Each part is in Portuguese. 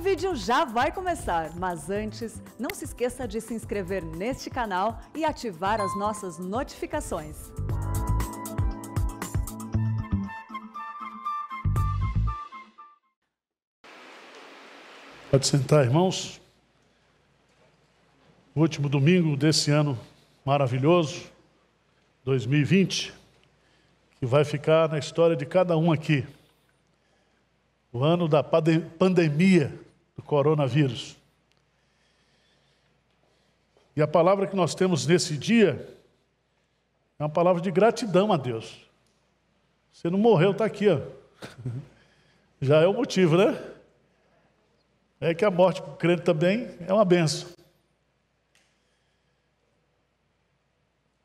O vídeo já vai começar, mas antes, não se esqueça de se inscrever neste canal e ativar as nossas notificações. Pode sentar, irmãos. O último domingo desse ano maravilhoso, 2020, que vai ficar na história de cada um aqui. O ano da pandemia do coronavírus. E a palavra que nós temos nesse dia é uma palavra de gratidão a Deus. Você não morreu, está aqui, ó. Já é o motivo, né? É que a morte para o crente também é uma benção.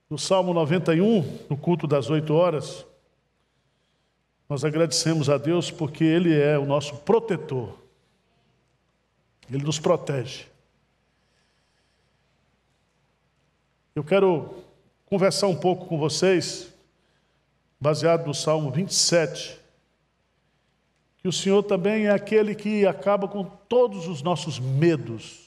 No Salmo 91, no culto das oito horas, nós agradecemos a Deus porque Ele é o nosso protetor. Ele nos protege. Eu quero conversar um pouco com vocês, baseado no Salmo 27, que o Senhor também é aquele que acaba com todos os nossos medos.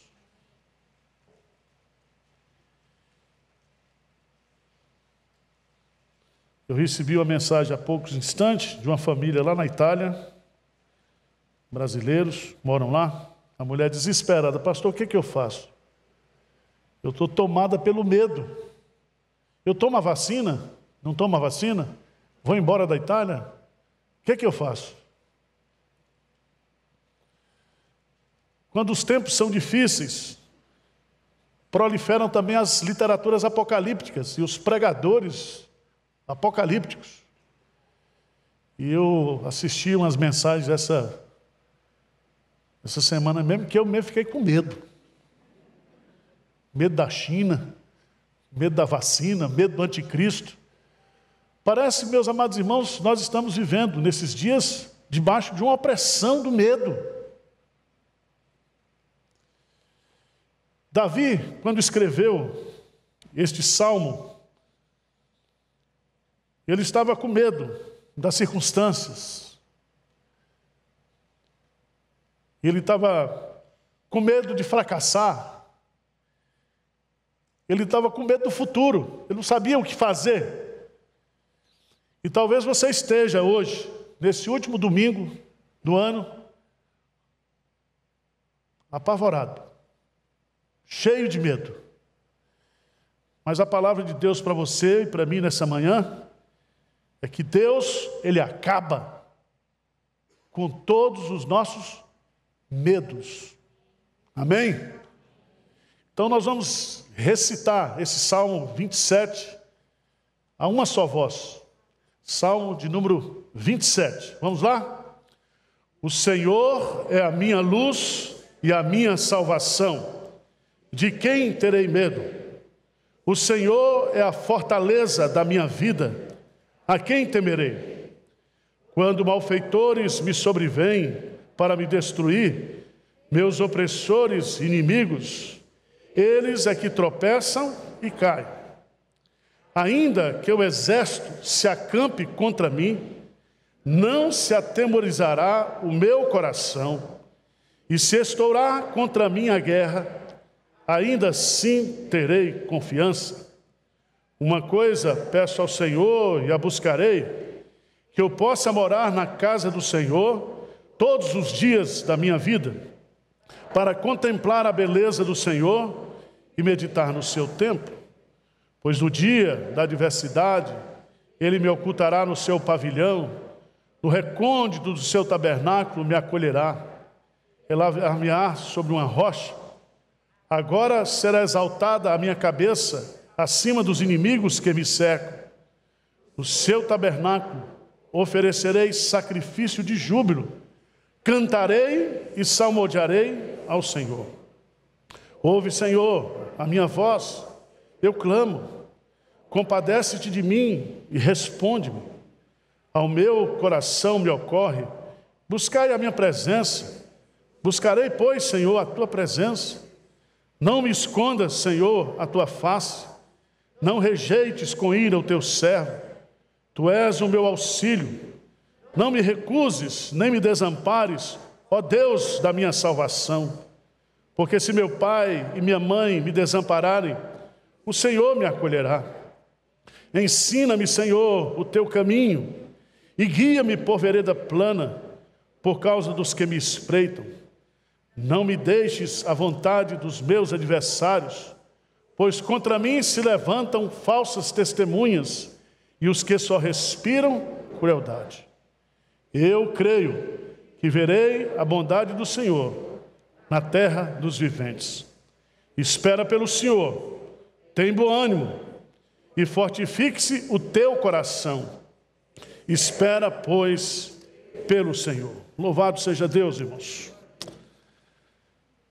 Eu recebi uma mensagem há poucos instantes de uma família lá na Itália, brasileiros, moram lá, a mulher desesperada, pastor, o que, é que eu faço? Eu estou tomada pelo medo. Eu tomo a vacina? Não tomo a vacina? Vou embora da Itália? O que, é que eu faço? Quando os tempos são difíceis, proliferam também as literaturas apocalípticas e os pregadores apocalípticos. E eu assisti umas mensagens dessa essa semana mesmo que eu mesmo fiquei com medo. Medo da China, medo da vacina, medo do anticristo. Parece, meus amados irmãos, nós estamos vivendo nesses dias debaixo de uma opressão do medo. Davi, quando escreveu este salmo, ele estava com medo das circunstâncias, Ele estava com medo de fracassar. Ele estava com medo do futuro. Ele não sabia o que fazer. E talvez você esteja hoje, nesse último domingo do ano, apavorado, cheio de medo. Mas a palavra de Deus para você e para mim nessa manhã é que Deus, ele acaba com todos os nossos medos. Amém? Então nós vamos recitar esse Salmo 27 a uma só voz. Salmo de número 27. Vamos lá? O Senhor é a minha luz e a minha salvação. De quem terei medo? O Senhor é a fortaleza da minha vida. A quem temerei? Quando malfeitores me sobrevêm, para me destruir, meus opressores, inimigos, eles é que tropeçam e caem. Ainda que o exército se acampe contra mim, não se atemorizará o meu coração, e se estourar contra mim a guerra, ainda assim terei confiança. Uma coisa peço ao Senhor e a buscarei, que eu possa morar na casa do Senhor todos os dias da minha vida para contemplar a beleza do Senhor e meditar no seu tempo. pois no dia da adversidade ele me ocultará no seu pavilhão, no recôndito do seu tabernáculo me acolherá, elevar-me-á sobre uma rocha. Agora será exaltada a minha cabeça acima dos inimigos que me cercam. No seu tabernáculo oferecerei sacrifício de júbilo Cantarei e salmodiarei ao Senhor. Ouve, Senhor, a minha voz, eu clamo. Compadece-te de mim e responde-me. Ao meu coração me ocorre, buscai a minha presença. Buscarei, pois, Senhor, a tua presença. Não me escondas, Senhor, a tua face. Não rejeites com ira o teu servo. Tu és o meu auxílio. Não me recuses, nem me desampares, ó Deus da minha salvação. Porque se meu pai e minha mãe me desampararem, o Senhor me acolherá. Ensina-me, Senhor, o teu caminho e guia-me por vereda plana, por causa dos que me espreitam. Não me deixes à vontade dos meus adversários, pois contra mim se levantam falsas testemunhas e os que só respiram crueldade. Eu creio que verei a bondade do Senhor na terra dos viventes. Espera pelo Senhor, tem bom ânimo e fortifique-se o teu coração. Espera, pois, pelo Senhor. Louvado seja Deus, irmãos.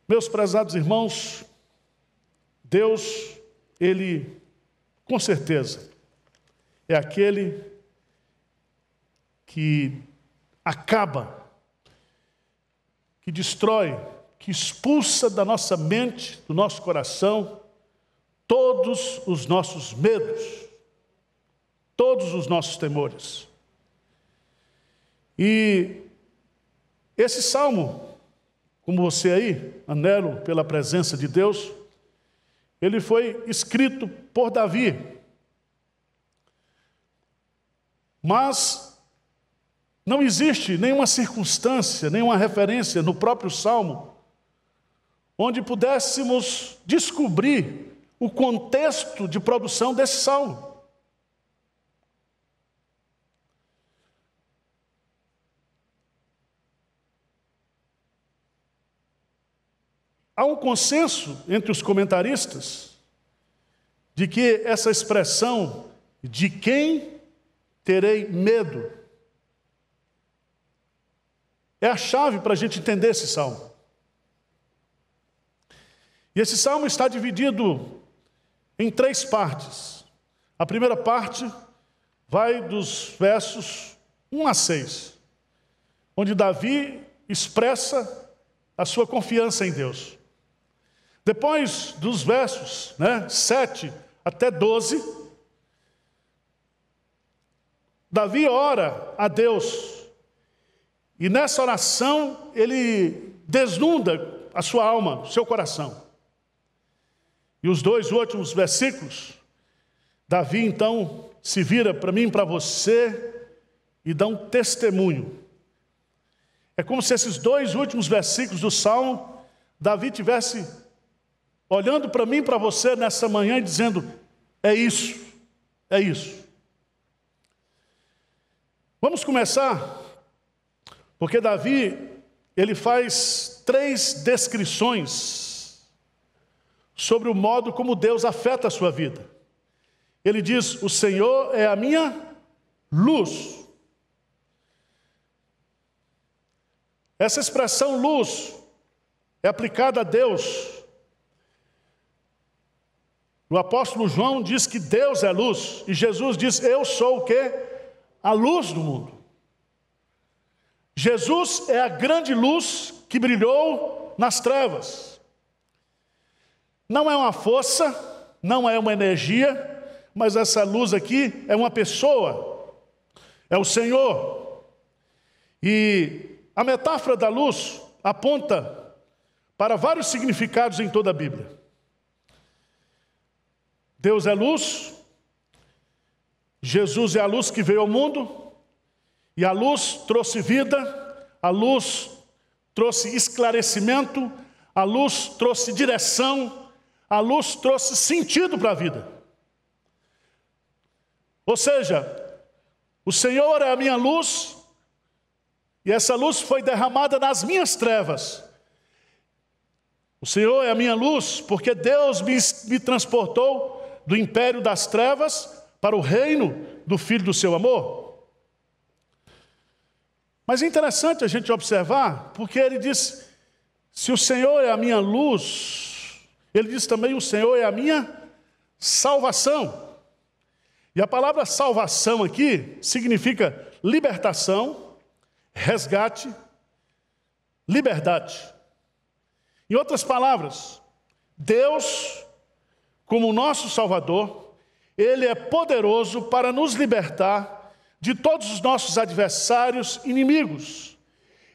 Meus prezados irmãos, Deus, Ele, com certeza, é aquele que acaba, que destrói, que expulsa da nossa mente, do nosso coração, todos os nossos medos, todos os nossos temores. E esse salmo, como você aí, anelo pela presença de Deus, ele foi escrito por Davi. Mas não existe nenhuma circunstância, nenhuma referência no próprio Salmo onde pudéssemos descobrir o contexto de produção desse salmo. Há um consenso entre os comentaristas de que essa expressão de quem terei medo é a chave para a gente entender esse salmo. E esse salmo está dividido em três partes. A primeira parte vai dos versos 1 a 6, onde Davi expressa a sua confiança em Deus. Depois dos versos né, 7 até 12, Davi ora a Deus e nessa oração, ele desnuda a sua alma, o seu coração. E os dois últimos versículos, Davi então se vira para mim, para você, e dá um testemunho. É como se esses dois últimos versículos do Salmo, Davi tivesse olhando para mim, para você nessa manhã e dizendo: é isso, é isso. Vamos começar porque Davi, ele faz três descrições sobre o modo como Deus afeta a sua vida. Ele diz: O Senhor é a minha luz. Essa expressão luz é aplicada a Deus. O apóstolo João diz que Deus é luz, e Jesus diz: Eu sou o que? A luz do mundo. Jesus é a grande luz que brilhou nas trevas. Não é uma força, não é uma energia, mas essa luz aqui é uma pessoa, é o Senhor. E a metáfora da luz aponta para vários significados em toda a Bíblia. Deus é luz, Jesus é a luz que veio ao mundo, e a luz trouxe vida, a luz trouxe esclarecimento, a luz trouxe direção, a luz trouxe sentido para a vida. Ou seja, o Senhor é a minha luz, e essa luz foi derramada nas minhas trevas. O Senhor é a minha luz, porque Deus me, me transportou do império das trevas para o reino do Filho do seu amor. Mas é interessante a gente observar, porque ele diz: se o Senhor é a minha luz, ele diz também: o Senhor é a minha salvação. E a palavra salvação aqui significa libertação, resgate, liberdade. Em outras palavras, Deus, como nosso Salvador, Ele é poderoso para nos libertar de todos os nossos adversários inimigos.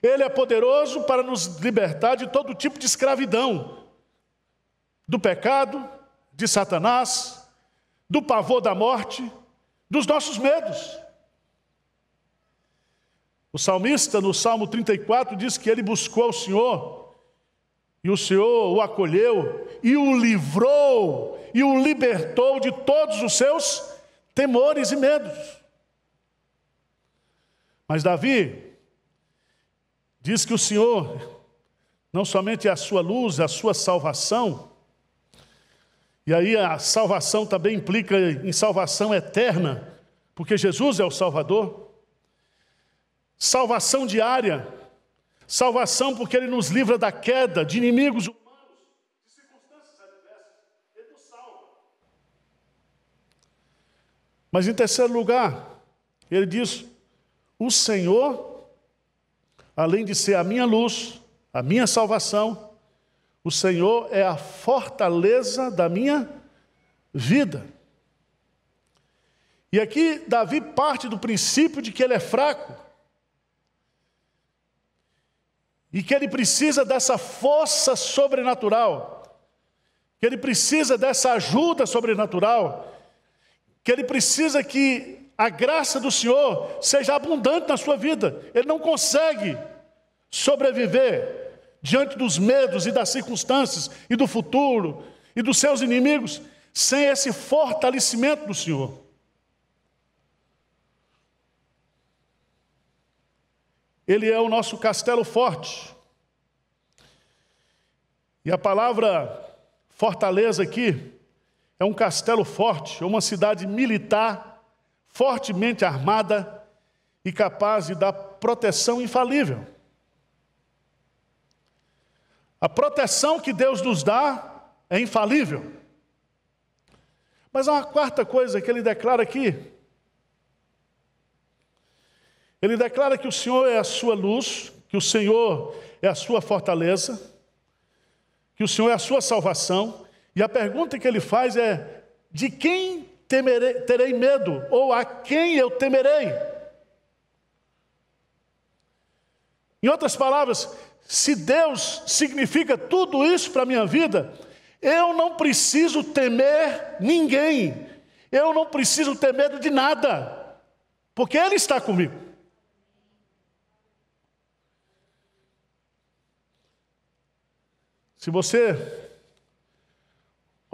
Ele é poderoso para nos libertar de todo tipo de escravidão, do pecado, de Satanás, do pavor da morte, dos nossos medos. O salmista, no Salmo 34, diz que ele buscou o Senhor, e o Senhor o acolheu, e o livrou, e o libertou de todos os seus temores e medos. Mas Davi diz que o Senhor não somente é a sua luz, é a sua salvação, e aí a salvação também implica em salvação eterna, porque Jesus é o Salvador. Salvação diária, salvação porque Ele nos livra da queda, de inimigos humanos, de circunstâncias adversas, Ele nos salva. Mas em terceiro lugar, Ele diz: o Senhor, além de ser a minha luz, a minha salvação, o Senhor é a fortaleza da minha vida. E aqui Davi parte do princípio de que ele é fraco e que ele precisa dessa força sobrenatural, que ele precisa dessa ajuda sobrenatural, que ele precisa que a graça do Senhor seja abundante na sua vida. Ele não consegue sobreviver diante dos medos e das circunstâncias e do futuro e dos seus inimigos sem esse fortalecimento do Senhor. Ele é o nosso castelo forte. E a palavra fortaleza aqui é um castelo forte, é uma cidade militar fortemente armada e capaz de dar proteção infalível. A proteção que Deus nos dá é infalível. Mas há uma quarta coisa que ele declara aqui. Ele declara que o Senhor é a sua luz, que o Senhor é a sua fortaleza, que o Senhor é a sua salvação. E a pergunta que ele faz é: de quem temerei, terei medo? Ou a quem eu temerei? Em outras palavras, se Deus significa tudo isso para a minha vida, eu não preciso temer ninguém, eu não preciso ter medo de nada, porque Ele está comigo. Se você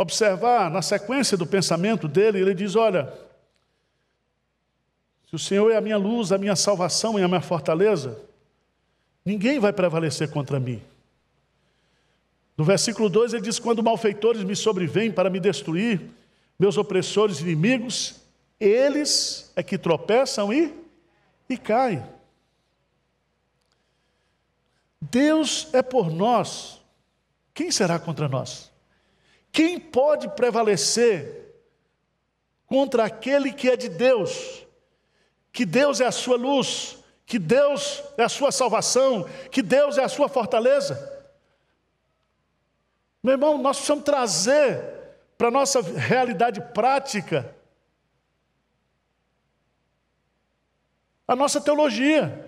observar na sequência do pensamento dele, ele diz: Olha, se o Senhor é a minha luz, a minha salvação e a minha fortaleza, ninguém vai prevalecer contra mim. No versículo 2 ele diz: Quando malfeitores me sobrevêm para me destruir, meus opressores e inimigos, eles é que tropeçam e, e caem. Deus é por nós, quem será contra nós? Quem pode prevalecer contra aquele que é de Deus? Que Deus é a sua luz, que Deus é a sua salvação, que Deus é a sua fortaleza. Meu irmão, nós precisamos trazer para a nossa realidade prática a nossa teologia.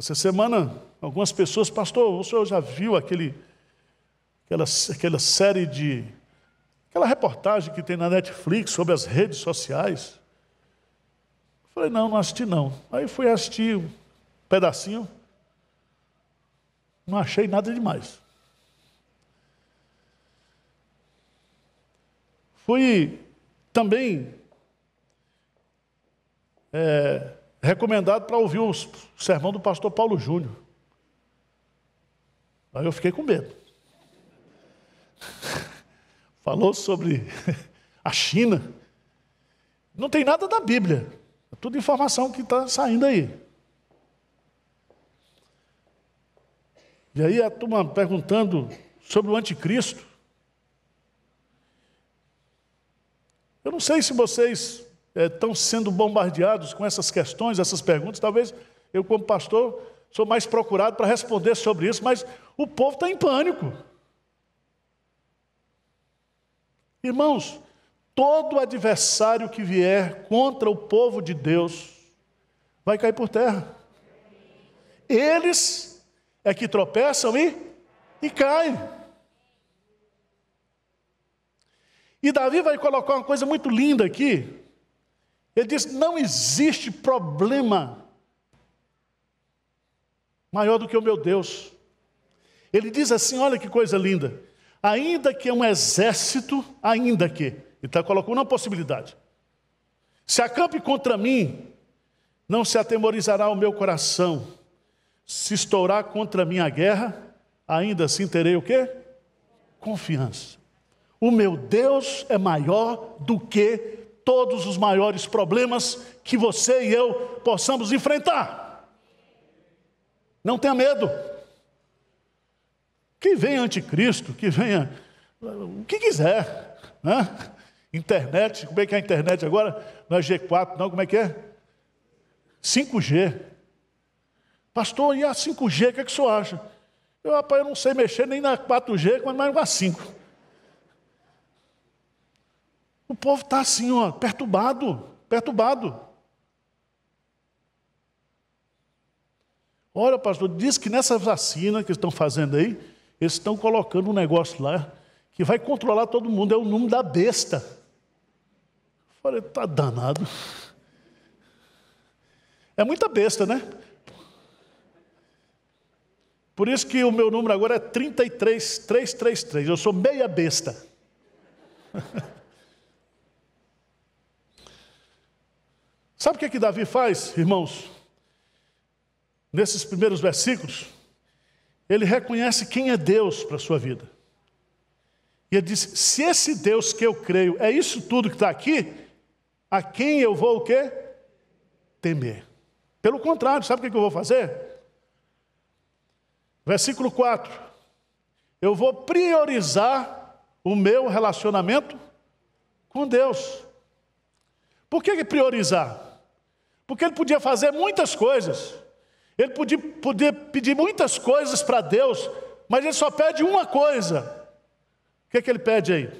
Essa semana, algumas pessoas, pastor, o senhor já viu aquele, aquela, aquela série de. aquela reportagem que tem na Netflix sobre as redes sociais? Eu falei, não, não assisti não. Aí fui assistir um pedacinho, não achei nada demais. Fui também. É, recomendado para ouvir o sermão do pastor Paulo Júnior. Aí eu fiquei com medo. Falou sobre a China. Não tem nada da Bíblia. É tudo informação que está saindo aí. E aí a turma perguntando sobre o anticristo. Eu não sei se vocês é, eh, estão sendo bombardeados com essas questões, essas perguntas. Talvez eu, como pastor, sou mais procurado para responder sobre isso, mas o povo está em pânico. Irmãos, todo adversário que vier contra o povo de Deus vai cair por terra. Eles é que tropeçam e, e caem. E Davi vai colocar uma coisa muito linda aqui, ele diz não existe problema maior do que o meu Deus. Ele diz assim: olha que coisa linda. Ainda que é um exército, ainda que, ele está colocando uma possibilidade. Se acampe contra mim, não se atemorizará o meu coração. Se estourar contra mim a guerra, ainda assim terei o quê? Confiança. O meu Deus é maior do que todos os maiores problemas que você e eu possamos enfrentar. Não tenha medo. Que venha anticristo, que venha o que quiser, né? Internet, como é que é a internet agora? Não é G4, não, como é que é? 5G. Pastor, e a 5G, o que, é que o senhor acha? Eu, rapaz, eu não sei mexer nem na 4G, mas mais na 5. O povo está assim, ó, perturbado, perturbado. Olha, pastor, diz que nessa vacina que estão fazendo aí, eles estão colocando um negócio lá que vai controlar todo mundo, é o número da besta. Eu falei, tá danado. É muita besta, né? Por isso que o meu número agora é 33, 333. Eu sou meia besta. Sabe o que, é que Davi faz, irmãos? Nesses primeiros versículos, ele reconhece quem é Deus para a sua vida. E ele diz: se esse Deus que eu creio é isso tudo que está aqui, a quem eu vou o quê? Temer. Pelo contrário, sabe o que, é que eu vou fazer? Versículo 4. Eu vou priorizar o meu relacionamento com Deus. Por que priorizar? Porque ele podia fazer muitas coisas, ele podia, podia pedir muitas coisas para Deus, mas ele só pede uma coisa. O que é que ele pede aí?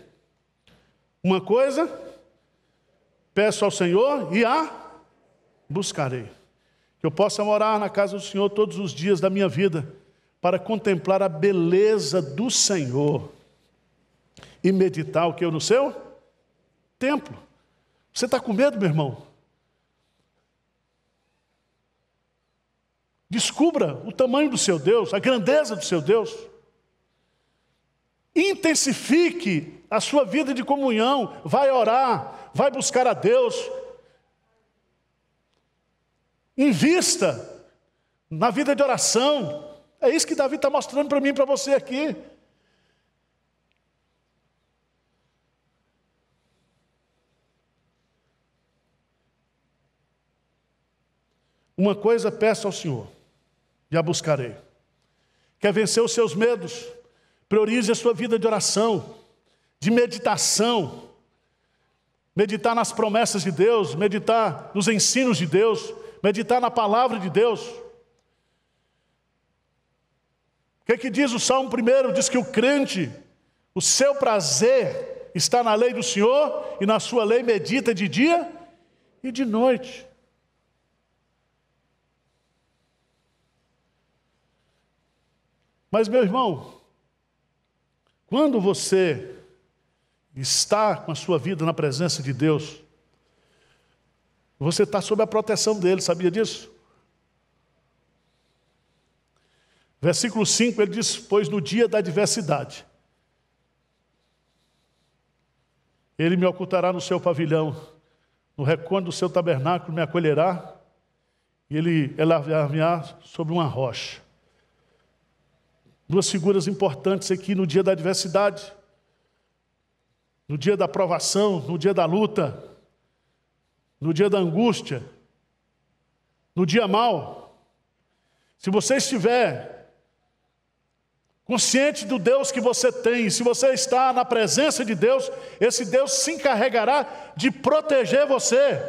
Uma coisa, peço ao Senhor e a buscarei. Que eu possa morar na casa do Senhor todos os dias da minha vida, para contemplar a beleza do Senhor e meditar o que eu é no seu templo. Você está com medo, meu irmão? Descubra o tamanho do seu Deus, a grandeza do seu Deus. Intensifique a sua vida de comunhão, vai orar, vai buscar a Deus. Invista na vida de oração. É isso que Davi está mostrando para mim e para você aqui. Uma coisa peço ao Senhor já buscarei. Quer vencer os seus medos? Priorize a sua vida de oração, de meditação. Meditar nas promessas de Deus, meditar nos ensinos de Deus, meditar na palavra de Deus. O que, é que diz o Salmo primeiro? Diz que o crente, o seu prazer está na lei do Senhor e na sua lei medita de dia e de noite. Mas, meu irmão, quando você está com a sua vida na presença de Deus, você está sob a proteção dele, sabia disso? Versículo 5 ele diz: Pois no dia da adversidade, ele me ocultará no seu pavilhão, no recôndito do seu tabernáculo me acolherá, e ele elevar me sobre uma rocha. Duas figuras importantes aqui no dia da adversidade, no dia da provação, no dia da luta, no dia da angústia, no dia mal. Se você estiver consciente do Deus que você tem, se você está na presença de Deus, esse Deus se encarregará de proteger você.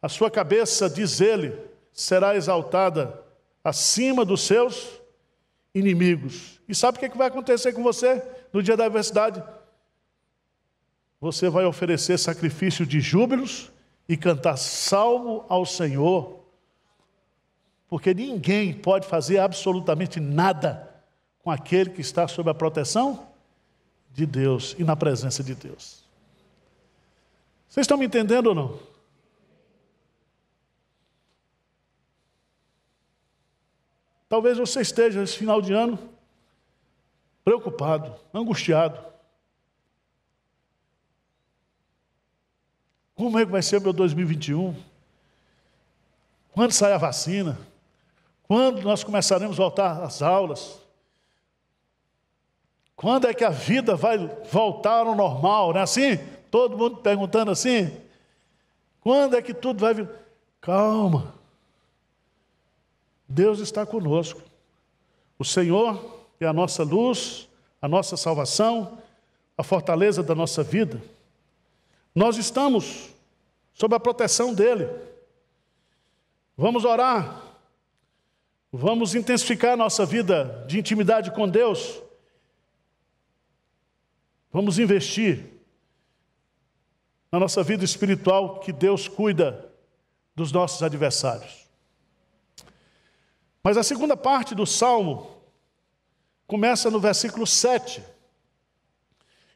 A sua cabeça, diz ele, será exaltada acima dos seus inimigos. E sabe o é que vai acontecer com você no dia da adversidade? Você vai oferecer sacrifício de júbilos e cantar salmo ao Senhor, porque ninguém pode fazer absolutamente nada com aquele que está sob a proteção de Deus e na presença de Deus. Vocês estão me entendendo ou não? Talvez você esteja nesse final de ano preocupado, angustiado. Como é que vai ser o meu 2021? Quando sai a vacina? Quando nós começaremos a voltar às aulas? Quando é que a vida vai voltar ao normal? Não é assim? Todo mundo perguntando assim? Quando é que tudo vai. vir? Calma. Deus está conosco. O Senhor é a nossa luz, a nossa salvação, a fortaleza da nossa vida. Nós estamos sob a proteção dEle. Vamos orar, vamos intensificar nossa vida de intimidade com Deus, vamos investir na nossa vida espiritual, que Deus cuida dos nossos adversários. Mas a segunda parte do salmo começa no versículo 7.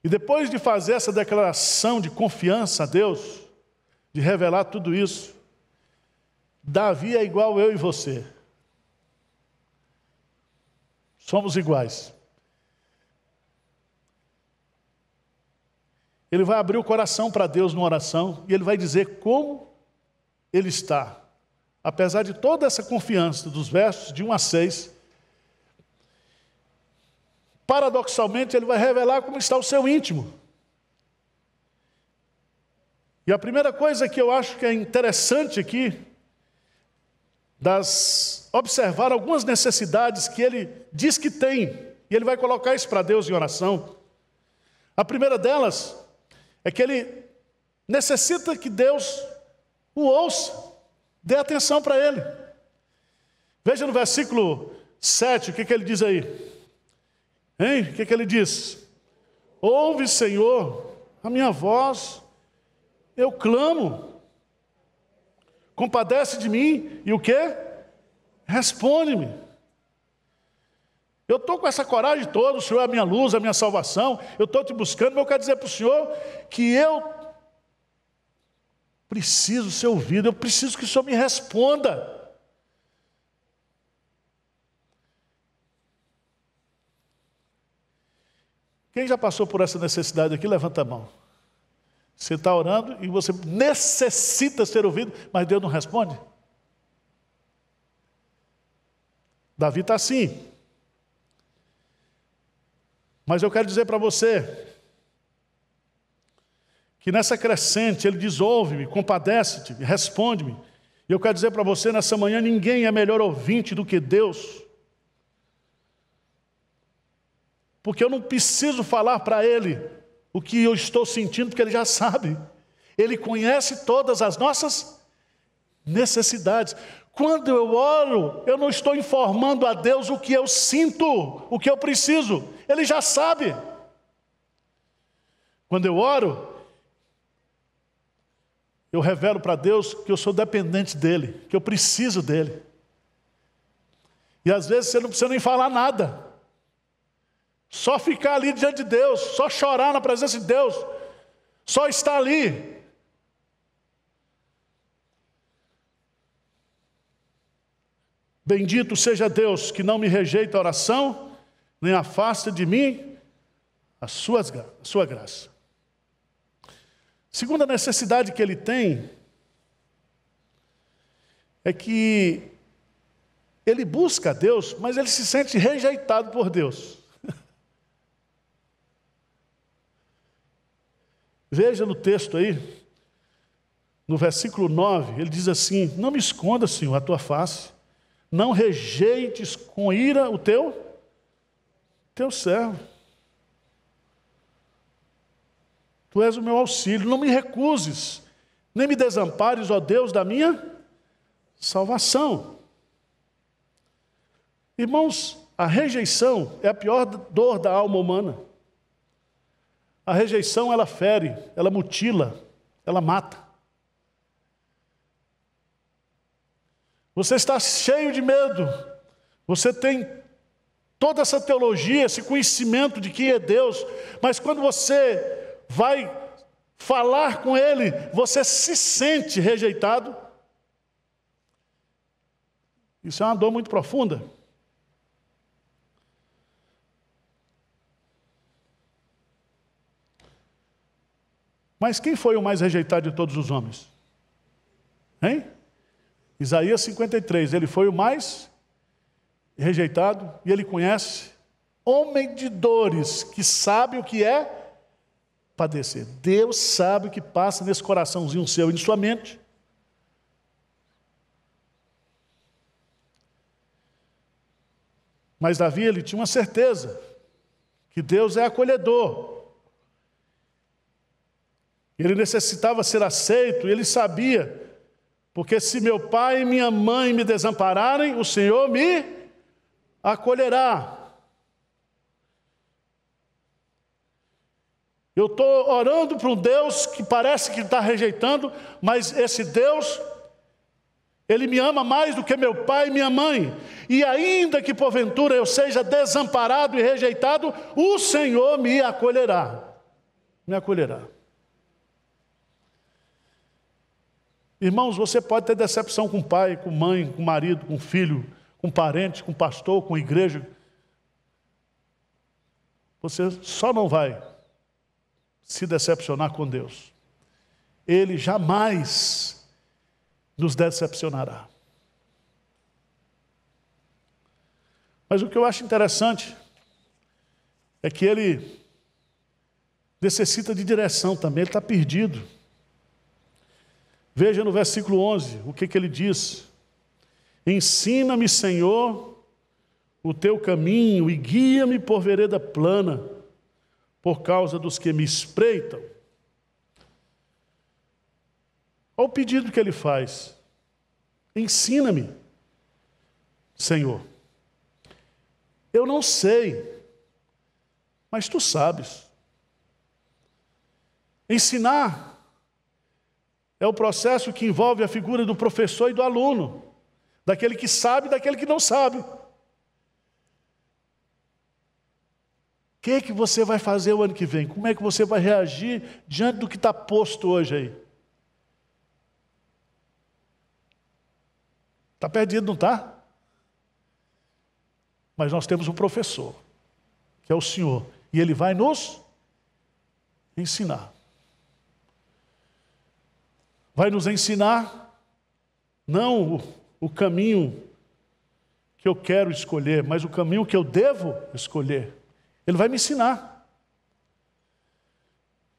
E depois de fazer essa declaração de confiança a Deus, de revelar tudo isso, Davi é igual eu e você. Somos iguais. Ele vai abrir o coração para Deus numa oração e ele vai dizer como ele está apesar de toda essa confiança dos versos de 1 a 6, paradoxalmente ele vai revelar como está o seu íntimo. E a primeira coisa que eu acho que é interessante aqui, das observar algumas necessidades que ele diz que tem, e ele vai colocar isso para Deus em oração. A primeira delas é que ele necessita que Deus o ouça. Dê atenção para ele. Veja no versículo 7 o que, que ele diz aí. Hein? O que, que ele diz? Ouve, Senhor, a minha voz, eu clamo. Compadece de mim e o que? Responde-me. Eu estou com essa coragem toda, o Senhor é a minha luz, a minha salvação, eu estou te buscando, mas eu quero dizer para o Senhor que eu preciso ser ouvido, eu preciso que o Senhor me responda. Quem já passou por essa necessidade aqui, levanta a mão. Você está orando e você necessita ser ouvido, mas Deus não responde. Davi está assim. Mas eu quero dizer para você, que nessa crescente ele diz: ouve-me, compadece-te, responde-me. E eu quero dizer para você nessa manhã: ninguém é melhor ouvinte do que Deus. Porque eu não preciso falar para ele o que eu estou sentindo, porque ele já sabe. Ele conhece todas as nossas necessidades. Quando eu oro, eu não estou informando a Deus o que eu sinto, o que eu preciso. Ele já sabe. Quando eu oro, eu revelo para Deus que eu sou dependente dEle, que eu preciso dEle. E às vezes você não precisa nem falar nada, só ficar ali diante de Deus, só chorar na presença de Deus, só estar ali. Bendito seja Deus que não me rejeita a oração, nem afasta de mim a sua, a sua graça. Segunda necessidade que ele tem é que ele busca a Deus, mas ele se sente rejeitado por Deus. Veja no texto aí, no versículo 9, ele diz assim: Não me esconda, Senhor, a tua face, não rejeites com ira o teu, teu servo. Tu és o meu auxílio, não me recuses, nem me desampares, ó Deus, da minha salvação. Irmãos, a rejeição é a pior dor da alma humana. A rejeição ela fere, ela mutila, ela mata. Você está cheio de medo. Você tem toda essa teologia, esse conhecimento de quem é Deus, mas quando você vai falar com ele, você se sente rejeitado. Isso é uma dor muito profunda. Mas quem foi o mais rejeitado de todos os homens? Hein? Isaías 53, ele foi o mais rejeitado e ele conhece, homem de dores, que sabe o que é padecer. Deus sabe o que passa nesse coraçãozinho seu e em sua mente. Mas Davi ele tinha uma certeza que Deus é acolhedor. Ele necessitava ser aceito, ele sabia, porque se meu pai e minha mãe me desampararem, o Senhor me acolherá. Eu estou orando para um Deus que parece que está rejeitando, mas esse Deus, ele me ama mais do que meu pai e minha mãe. E ainda que porventura eu seja desamparado e rejeitado, o Senhor me acolherá. Me acolherá. Irmãos, você pode ter decepção com pai, com mãe, com marido, com filho, com parente, com pastor, com igreja. Você só não vai se decepcionar com Deus. Ele jamais nos decepcionará. Mas o que eu acho interessante é que ele necessita de direção também, ele está perdido. Veja no versículo 11 o que, que ele diz: Ensina-me, Senhor, o teu caminho e guia-me por vereda plana por causa dos que me espreitam. Olha o pedido que ele faz: ensina-me, Senhor. Eu não sei, mas tu sabes. Ensinar é o processo que envolve a figura do professor e do aluno, daquele que sabe e daquele que não sabe. que, que você vai fazer o ano que vem? Como é que você vai reagir diante do que está posto hoje aí? Está perdido, não está? Mas nós temos um professor, que é o Senhor, e ele vai nos ensinar. Vai nos ensinar não o caminho que eu quero escolher, mas o caminho que eu devo escolher. Ele vai me ensinar.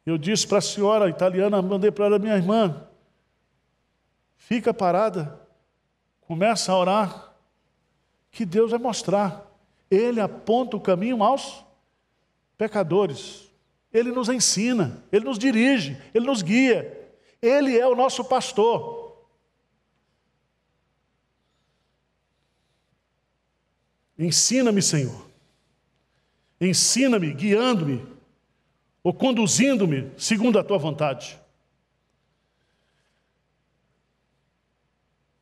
Eu disse para a senhora italiana, mandei para ela, minha irmã, fica parada, começa a orar, que Deus vai mostrar. Ele aponta o caminho aos pecadores. Ele nos ensina, ele nos dirige, ele nos guia. Ele é o nosso pastor. Ensina-me, Senhor. Ensina-me, guiando-me, ou conduzindo-me segundo a tua vontade.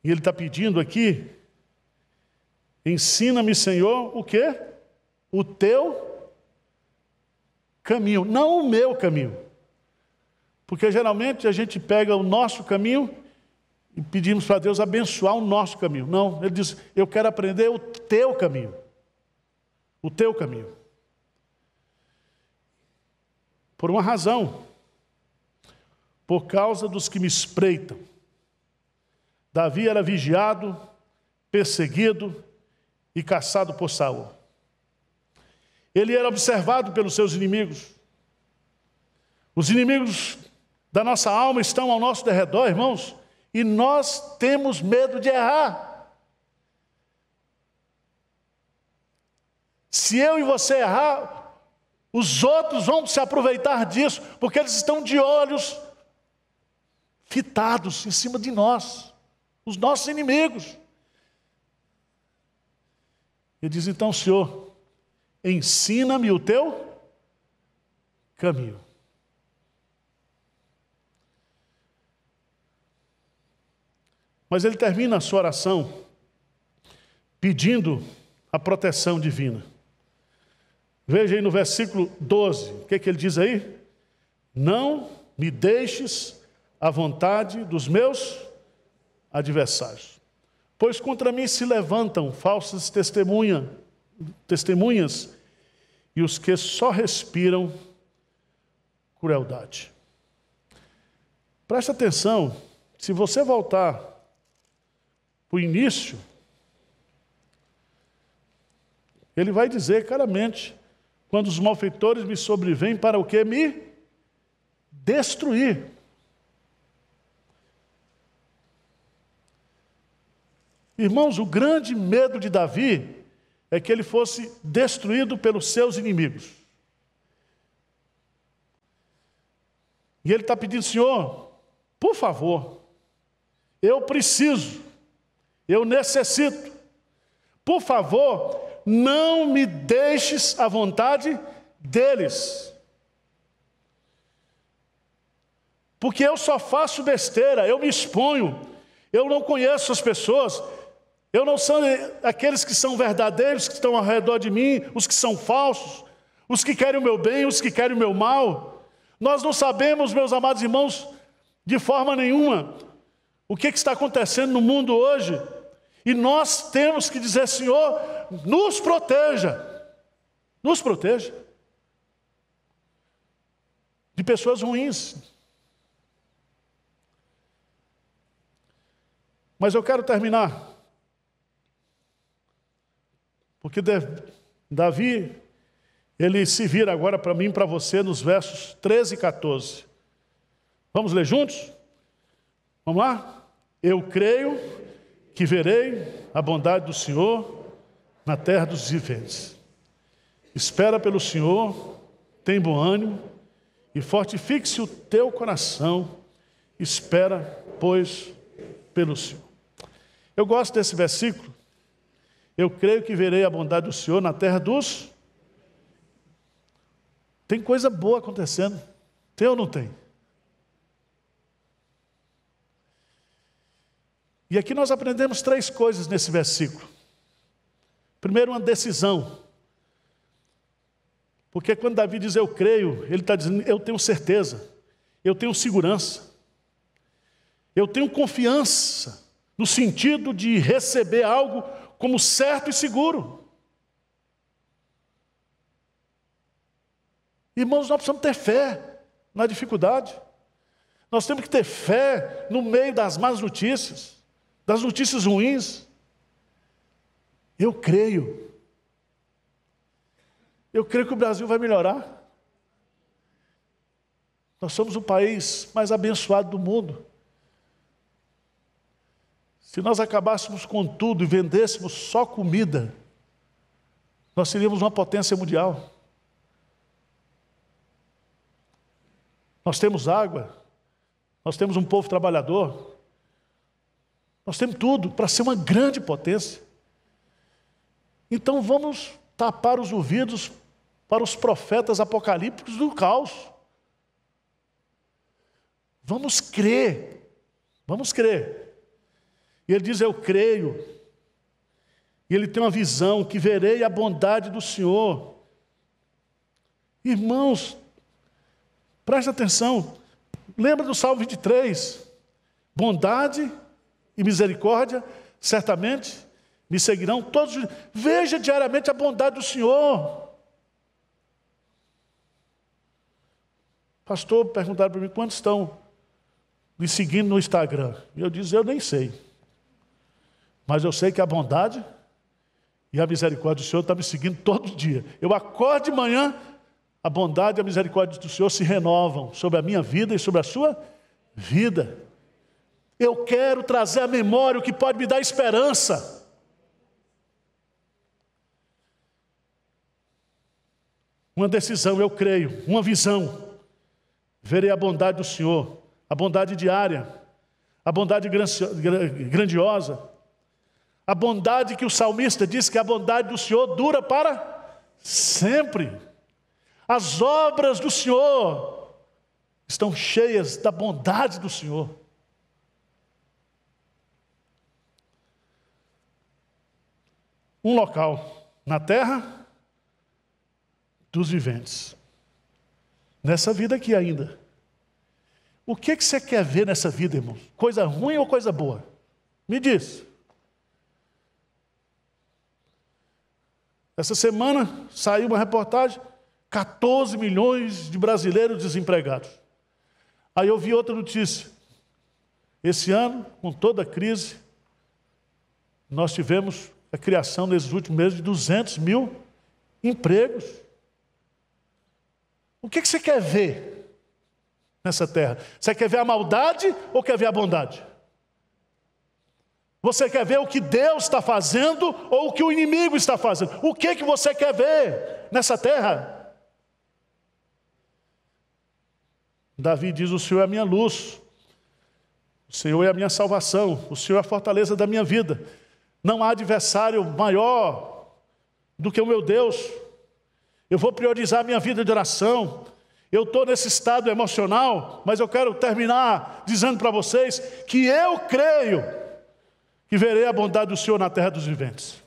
E ele está pedindo aqui: ensina-me, Senhor, o quê? O teu caminho, não o meu caminho. Porque geralmente a gente pega o nosso caminho e pedimos para Deus abençoar o nosso caminho. Não, ele diz: Eu quero aprender o teu caminho. O teu caminho. Por uma razão. Por causa dos que me espreitam. Davi era vigiado, perseguido e caçado por Saul. Ele era observado pelos seus inimigos. Os inimigos da nossa alma estão ao nosso derredor, irmãos, e nós temos medo de errar. Se eu e você errar, os outros vão se aproveitar disso, porque eles estão de olhos fitados em cima de nós, os nossos inimigos. Ele diz: então, Senhor, ensina-me o teu caminho. Mas ele termina a sua oração pedindo a proteção divina. Veja aí no versículo 12, o que, que ele diz aí? Não me deixes à vontade dos meus adversários, pois contra mim se levantam falsas testemunha, testemunhas e os que só respiram crueldade. Presta atenção, se você voltar para o início, ele vai dizer claramente quando os malfeitores me sobrevêm para o que? Me destruir. Irmãos, o grande medo de Davi é que ele fosse destruído pelos seus inimigos. E ele está pedindo, Senhor, por favor, eu preciso, eu necessito, por favor, não me deixes à vontade deles. Porque eu só faço besteira, eu me exponho, eu não conheço as pessoas, eu não sou aqueles que são verdadeiros, que estão ao redor de mim, os que são falsos, os que querem o meu bem, os que querem o meu mal. Nós não sabemos, meus amados irmãos, de forma nenhuma, o que, que está acontecendo no mundo hoje. E nós temos que dizer, Senhor, nos proteja. Nos proteja. De pessoas ruins. Mas eu quero terminar. Porque Davi, ele se vira agora para mim e para você nos versos 13 e 14. Vamos ler juntos? Vamos lá? Eu creio que verei a bondade do Senhor na terra dos viventes. Espera pelo Senhor, tem bom ânimo e fortifique-se o teu coração. Espera, pois, pelo Senhor. Eu gosto desse versículo. Eu creio que verei a bondade do Senhor na terra dos. Tem coisa boa acontecendo. Tem ou não tem? E aqui nós aprendemos três coisas nesse versículo. Primeiro, uma decisão. Porque quando Davi diz eu creio, ele está dizendo eu tenho certeza, eu tenho segurança, eu tenho confiança, no sentido de receber algo como certo e seguro. Irmãos, nós precisamos ter fé na dificuldade, nós temos que ter fé no meio das más notícias das notícias ruins. Eu creio. Eu creio que o Brasil vai melhorar. Nós somos o país mais abençoado do mundo. Se nós acabássemos com tudo e vendêssemos só comida, nós seríamos uma potência mundial. Nós temos água, nós temos um povo trabalhador, nós temos tudo para ser uma grande potência. Então vamos tapar os ouvidos para os profetas apocalípticos do caos. Vamos crer. Vamos crer. E ele diz: Eu creio. E ele tem uma visão: que verei a bondade do Senhor. Irmãos, preste atenção. Lembra do Salmo 23? Bondade e misericórdia, certamente me seguirão todos os Veja diariamente a bondade do Senhor. Pastor, perguntaram para mim quantos estão me seguindo no Instagram. E eu disse, eu nem sei. Mas eu sei que a bondade e a misericórdia do Senhor está me seguindo todo dia. Eu acordo de manhã, a bondade e a misericórdia do Senhor se renovam sobre a minha vida e sobre a sua vida. Eu quero trazer à memória o que pode me dar esperança. Uma decisão, eu creio, uma visão. Verei a bondade do Senhor, a bondade diária, a bondade grandiosa, a bondade que o salmista diz que a bondade do Senhor dura para sempre. As obras do Senhor estão cheias da bondade do Senhor. um local na terra dos viventes. Nessa vida aqui ainda. O que, que você quer ver nessa vida, irmão? Coisa ruim ou coisa boa? Me diz. Essa semana saiu uma reportagem: 14 milhões de brasileiros desempregados. Aí eu vi outra notícia. Esse ano, com toda a crise, nós tivemos a criação nesses últimos meses de 200 mil empregos. O que, que você quer ver nessa terra? Você quer ver a maldade ou quer ver a bondade? Você quer ver o que Deus está fazendo ou o que o inimigo está fazendo? O que, que você quer ver nessa terra? Davi diz: O Senhor é a minha luz, o Senhor é a minha salvação, o Senhor é a fortaleza da minha vida. Não há adversário maior do que o meu Deus. Eu vou priorizar minha vida de oração. Eu estou nesse estado emocional, mas eu quero terminar dizendo para vocês que eu creio que verei a bondade do Senhor na terra dos viventes.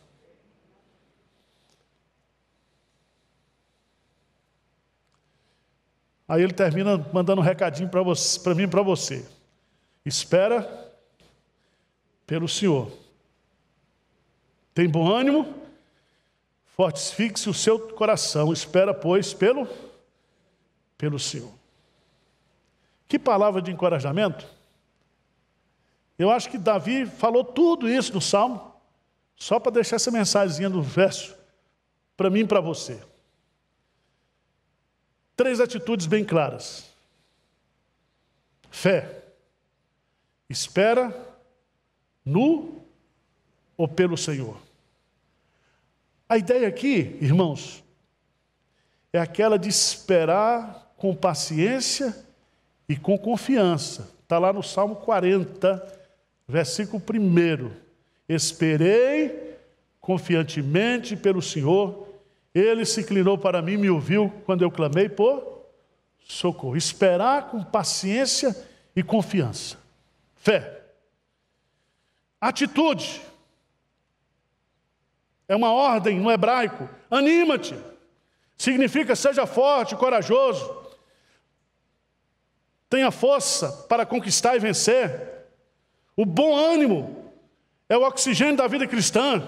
Aí ele termina mandando um recadinho para mim e para você. Espera pelo Senhor. Tem bom ânimo? Fortifique-se o seu coração, espera, pois, pelo, pelo Senhor. Que palavra de encorajamento? Eu acho que Davi falou tudo isso no Salmo, só para deixar essa mensagem no verso, para mim e para você. Três atitudes bem claras: fé, espera no ou pelo Senhor. A ideia aqui, irmãos, é aquela de esperar com paciência e com confiança. Está lá no Salmo 40, versículo 1. Esperei confiantemente pelo Senhor, ele se inclinou para mim, me ouviu quando eu clamei por socorro. Esperar com paciência e confiança. Fé. Atitude. É uma ordem no hebraico. Anima-te. Significa seja forte, corajoso. Tenha força para conquistar e vencer. O bom ânimo é o oxigênio da vida cristã.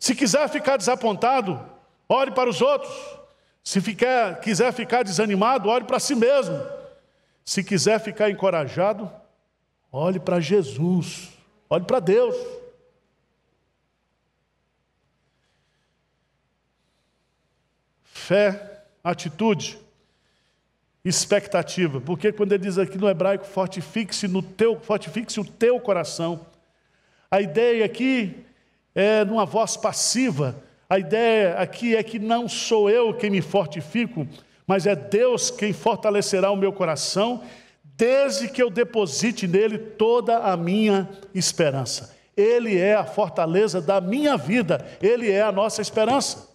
Se quiser ficar desapontado, ore para os outros. Se ficar, quiser ficar desanimado, ore para si mesmo. Se quiser ficar encorajado, olhe para Jesus, olhe para Deus. fé, atitude, expectativa. Porque quando ele diz aqui no hebraico, fortifique-se no teu, fortifique-se o teu coração. A ideia aqui é numa voz passiva. A ideia aqui é que não sou eu quem me fortifico, mas é Deus quem fortalecerá o meu coração, desde que eu deposite nele toda a minha esperança. Ele é a fortaleza da minha vida, ele é a nossa esperança.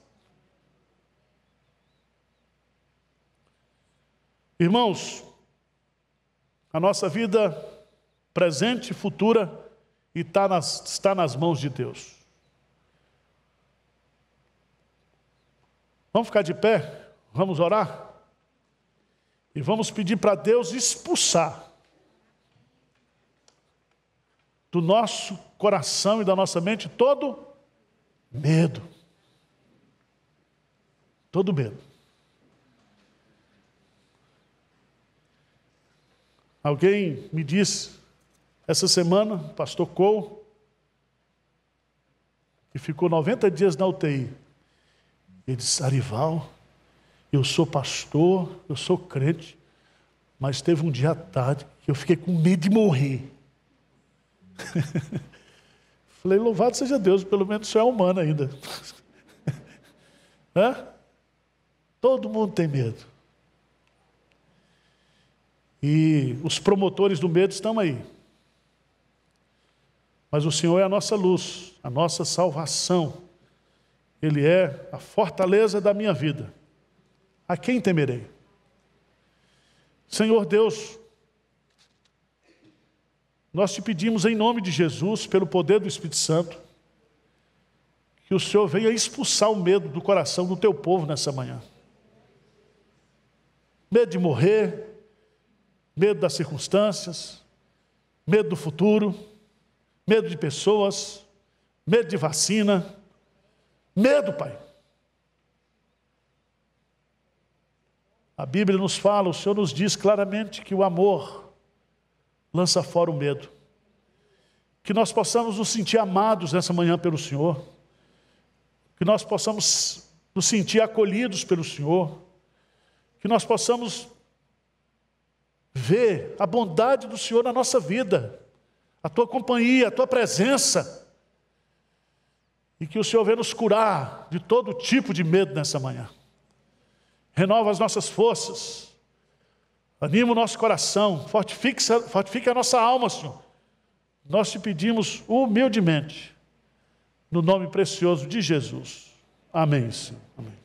Irmãos, a nossa vida presente e futura está nas, está nas mãos de Deus. Vamos ficar de pé? Vamos orar? E vamos pedir para Deus expulsar do nosso coração e da nossa mente todo medo. Todo medo. Alguém me disse essa semana, pastor Cole, que ficou 90 dias na UTI. Ele disse: Arival, eu sou pastor, eu sou crente, mas teve um dia à tarde que eu fiquei com medo de morrer. Falei, louvado seja Deus, pelo menos você é humano ainda. Todo mundo tem medo. E os promotores do medo estão aí. Mas o Senhor é a nossa luz, a nossa salvação. Ele é a fortaleza da minha vida. A quem temerei? Senhor Deus, nós te pedimos em nome de Jesus, pelo poder do Espírito Santo, que o Senhor venha expulsar o medo do coração do teu povo nessa manhã. Medo de morrer, medo das circunstâncias, medo do futuro, medo de pessoas, medo de vacina. Medo, Pai. A Bíblia nos fala, o Senhor nos diz claramente que o amor lança fora o medo. Que nós possamos nos sentir amados nessa manhã pelo Senhor. Que nós possamos nos sentir acolhidos pelo Senhor. Que nós possamos ver a bondade do Senhor na nossa vida, a tua companhia, a tua presença. E que o Senhor venha nos curar de todo tipo de medo nessa manhã. Renova as nossas forças, anima o nosso coração, fortifica, fortifica a nossa alma, Senhor. Nós te pedimos humildemente, no nome precioso de Jesus. Amém, Senhor. Amém.